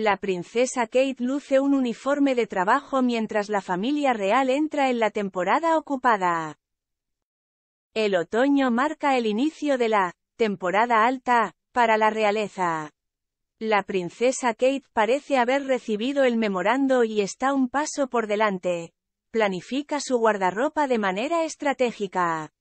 La princesa Kate luce un uniforme de trabajo mientras la familia real entra en la temporada ocupada. El otoño marca el inicio de la temporada alta para la realeza. La princesa Kate parece haber recibido el memorando y está un paso por delante. Planifica su guardarropa de manera estratégica.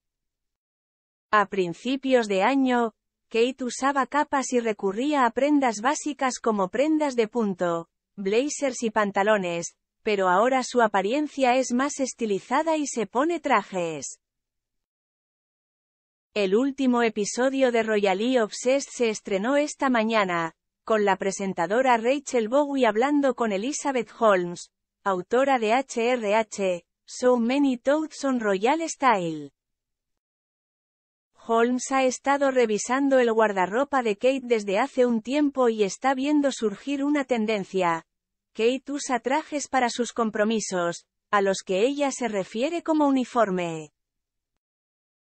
A principios de año, Kate usaba capas y recurría a prendas básicas como prendas de punto, blazers y pantalones, pero ahora su apariencia es más estilizada y se pone trajes. El último episodio de Royally e! Obsessed se estrenó esta mañana, con la presentadora Rachel Bowie hablando con Elizabeth Holmes, autora de HRH, So Many Toads on Royal Style. Holmes ha estado revisando el guardarropa de Kate desde hace un tiempo y está viendo surgir una tendencia. Kate usa trajes para sus compromisos, a los que ella se refiere como uniforme.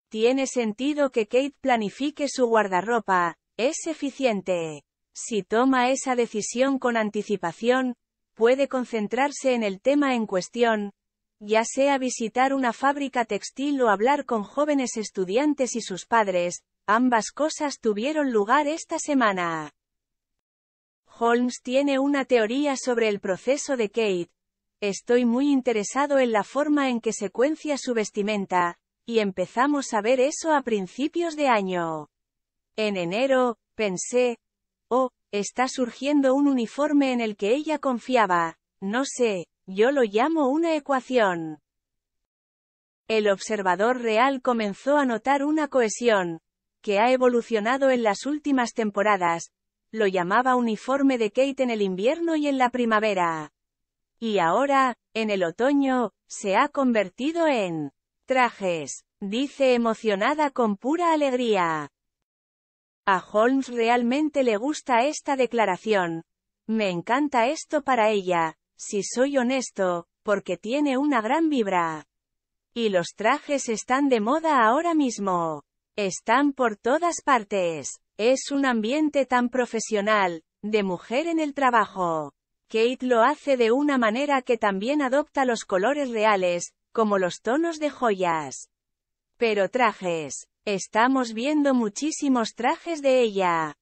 Tiene sentido que Kate planifique su guardarropa, es eficiente. Si toma esa decisión con anticipación, puede concentrarse en el tema en cuestión, ya sea visitar una fábrica textil o hablar con jóvenes estudiantes y sus padres, ambas cosas tuvieron lugar esta semana. Holmes tiene una teoría sobre el proceso de Kate. Estoy muy interesado en la forma en que secuencia su vestimenta, y empezamos a ver eso a principios de año. En enero, pensé, oh, está surgiendo un uniforme en el que ella confiaba, no sé, yo lo llamo una ecuación. El observador real comenzó a notar una cohesión, que ha evolucionado en las últimas temporadas, lo llamaba uniforme de Kate en el invierno y en la primavera. Y ahora, en el otoño, se ha convertido en trajes, dice emocionada con pura alegría. A Holmes realmente le gusta esta declaración. Me encanta esto para ella, si soy honesto, porque tiene una gran vibra. Y los trajes están de moda ahora mismo. Están por todas partes. Es un ambiente tan profesional, de mujer en el trabajo. Kate lo hace de una manera que también adopta los colores reales, como los tonos de joyas. Pero trajes. Estamos viendo muchísimos trajes de ella.